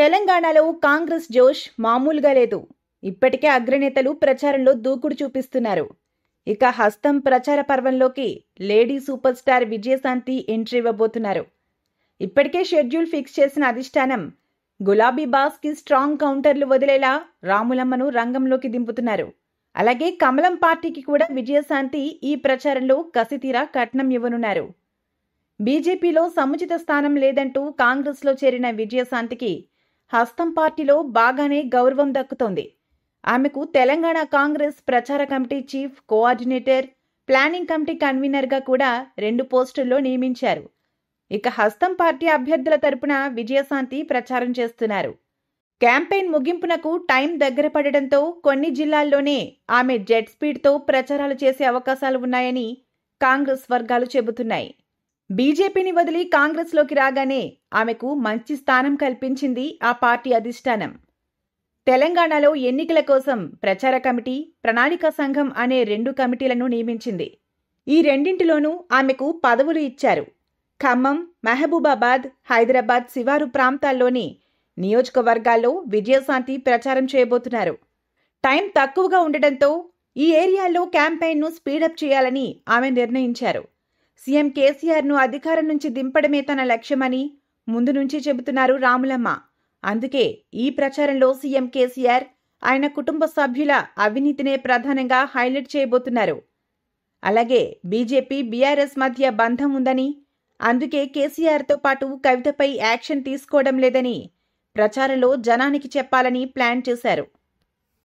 తెలంగాణలో కాంగ్రెస్ జోష్ మామూలుగా లేదు ఇప్పటికే అగ్రనేతలు ప్రచారంలో దూకుడు చూపిస్తున్నారు ఇక హస్తం ప్రచార పర్వంలోకి lady superstar Vijayashanti entry ఇవ్వబోతున్నారు ఇప్పటికే షెడ్యూల్ ఫిక్స్ చేసిన అధిష్టానం గులాబీ బాస్ కి స్ట్రాంగ్ కౌంటర్లు వదిలేలా రాములమ్మను రంగంలోకి దింపుతున్నారు అలాగే కమలం పార్టీకి కూడా విజయశాంతి ఈ ప్రచారంలో కసితీరా కట్నం ఇవ్వనున్నారు బీజేపీలో సముచిత స్థానం లేదంటూ కాంగ్రెస్లో చేరిన విజయశాంతికి హస్తం పార్టీలో బాగానే గౌరవం దక్కుతోంది ఆమెకు తెలంగాణ కాంగ్రెస్ ప్రచార committee chief coordinator planning committee కన్వీనర్గా కూడా రెండు పోస్టుల్లో నియమించారు ఇక హస్తం పార్టీ అభ్యర్థుల తరపున విజయశాంతి ప్రచారం చేస్తున్నారు క్యాంపెయిన్ ముగింపునకు టైం దగ్గర పడడంతో కొన్ని జిల్లాల్లోనే ఆమె జెట్ స్పీడ్తో ప్రచారాలు చేసే అవకాశాలు ఉన్నాయని కాంగ్రెస్ వర్గాలు చెబుతున్నాయి బీజేపీని వదిలి కాంగ్రెస్లోకి రాగానే ఆమెకు మంచి స్థానం కల్పించింది ఆ పార్టీ అధిష్టానం తెలంగాణలో ఎన్నికల కోసం ప్రచార కమిటీ ప్రణాళిక సంఘం అనే రెండు కమిటీలను నియమించింది ఈ రెండింటిలోనూ ఆమెకు పదవులు ఇచ్చారు ఖమ్మం మహబూబాబాద్ హైదరాబాద్ శివారు ప్రాంతాల్లోని నియోజకవర్గాల్లో విజయశాంతి ప్రచారం చేయబోతున్నారు టైం తక్కువగా ఉండటంతో ఈ ఏరియాలో క్యాంపెయిన్ను స్పీడప్ చేయాలని ఆమె నిర్ణయించారు సీఎం కేసీఆర్ను అధికారం నుంచి దింపడమే తన లక్ష్యమని ముందు నుంచి చెబుతున్నారు రాములమ్మ అందుకే ఈ ప్రచారంలో సీఎం కేసీఆర్ ఆయన కుటుంబ సభ్యుల అవినీతినే ప్రధానంగా హైలైట్ చేయబోతున్నారు అలాగే బీజేపీ బీఆర్ఎస్ మధ్య బంధం ఉందని అందుకే కేసీఆర్తో పాటు కవితపై యాక్షన్ తీసుకోవడం లేదని ప్రచారంలో జనానికి చెప్పాలని ప్లాన్ చేశారు